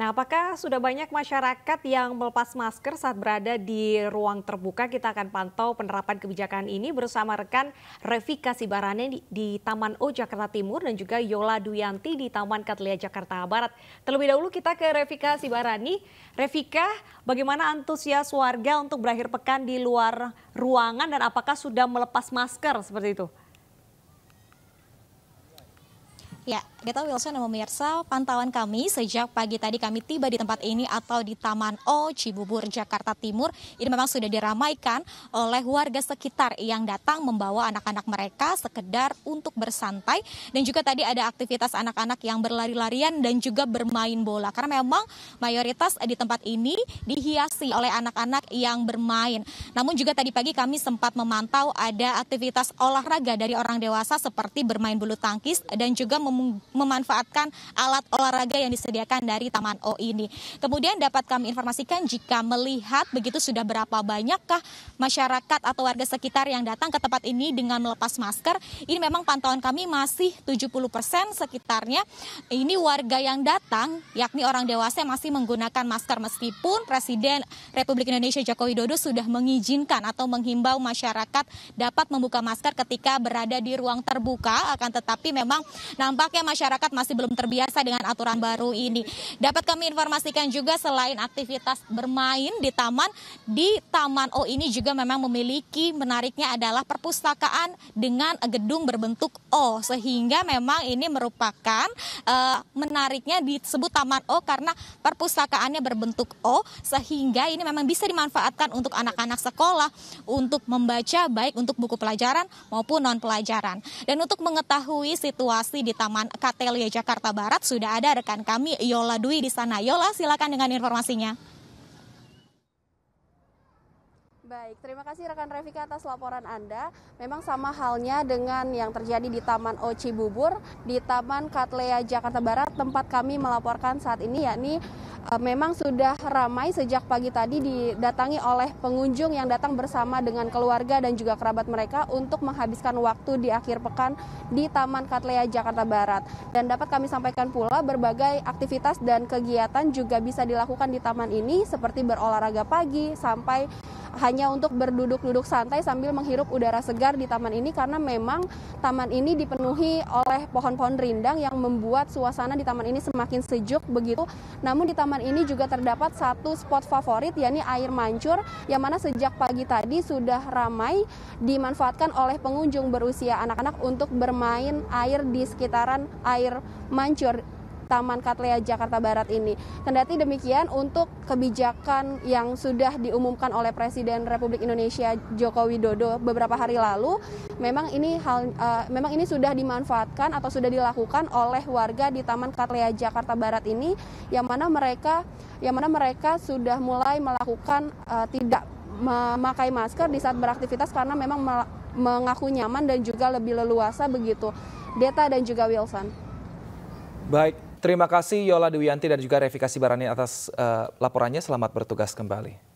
Nah, apakah sudah banyak masyarakat yang melepas masker saat berada di ruang terbuka? Kita akan pantau penerapan kebijakan ini bersama rekan Revika Sibarane di, di Taman O Jakarta Timur dan juga Yola Duyanti di Taman Katlia Jakarta Barat. Terlebih dahulu kita ke Revika Sibarani. Revika, bagaimana antusias warga untuk berakhir pekan di luar ruangan dan apakah sudah melepas masker seperti itu? Ya, kita Wilson dan pemirsa, pantauan kami sejak pagi tadi kami tiba di tempat ini atau di Taman O Cibubur Jakarta Timur. Ini memang sudah diramaikan oleh warga sekitar yang datang membawa anak-anak mereka sekedar untuk bersantai dan juga tadi ada aktivitas anak-anak yang berlari-larian dan juga bermain bola. Karena memang mayoritas di tempat ini dihiasi oleh anak-anak yang bermain. Namun juga tadi pagi kami sempat memantau ada aktivitas olahraga dari orang dewasa seperti bermain bulu tangkis dan juga mem memanfaatkan alat olahraga yang disediakan dari Taman O ini. Kemudian dapat kami informasikan jika melihat begitu sudah berapa banyakkah masyarakat atau warga sekitar yang datang ke tempat ini dengan melepas masker. Ini memang pantauan kami masih 70 persen sekitarnya. Ini warga yang datang yakni orang dewasa masih menggunakan masker meskipun Presiden Republik Indonesia Joko Widodo sudah mengizinkan atau menghimbau masyarakat dapat membuka masker ketika berada di ruang terbuka akan tetapi memang nampak tampaknya masyarakat masih belum terbiasa dengan aturan baru ini. Dapat kami informasikan juga selain aktivitas bermain di taman, di Taman O ini juga memang memiliki menariknya adalah perpustakaan dengan gedung berbentuk O sehingga memang ini merupakan uh, menariknya disebut Taman O karena perpustakaannya berbentuk O sehingga ini memang bisa dimanfaatkan untuk anak-anak sekolah untuk membaca baik untuk buku pelajaran maupun non pelajaran. Dan untuk mengetahui situasi di Taman Taman Katelia Jakarta Barat sudah ada rekan kami Yola Dwi di sana. Yola, silakan dengan informasinya. Baik, terima kasih rekan Revika atas laporan Anda. Memang sama halnya dengan yang terjadi di Taman Oci Bubur, di Taman Katlea Jakarta Barat, tempat kami melaporkan saat ini, yakni eh, memang sudah ramai sejak pagi tadi didatangi oleh pengunjung yang datang bersama dengan keluarga dan juga kerabat mereka untuk menghabiskan waktu di akhir pekan di Taman Katlea Jakarta Barat. Dan dapat kami sampaikan pula berbagai aktivitas dan kegiatan juga bisa dilakukan di taman ini seperti berolahraga pagi sampai hanya untuk berduduk-duduk santai sambil menghirup udara segar di taman ini karena memang taman ini dipenuhi oleh pohon-pohon rindang yang membuat suasana di taman ini semakin sejuk begitu. Namun di taman ini juga terdapat satu spot favorit yakni air mancur yang mana sejak pagi tadi sudah ramai dimanfaatkan oleh pengunjung berusia anak-anak untuk bermain air di sekitaran air mancur Taman Katlea Jakarta Barat ini. Kendati demikian untuk kebijakan yang sudah diumumkan oleh Presiden Republik Indonesia Joko Widodo beberapa hari lalu, memang ini hal uh, memang ini sudah dimanfaatkan atau sudah dilakukan oleh warga di Taman Katlea Jakarta Barat ini yang mana mereka yang mana mereka sudah mulai melakukan uh, tidak memakai masker di saat beraktivitas karena memang mengaku nyaman dan juga lebih leluasa begitu. Deta dan juga Wilson. Baik, Terima kasih Yola Dewianti dan juga Revi Barani atas uh, laporannya. Selamat bertugas kembali.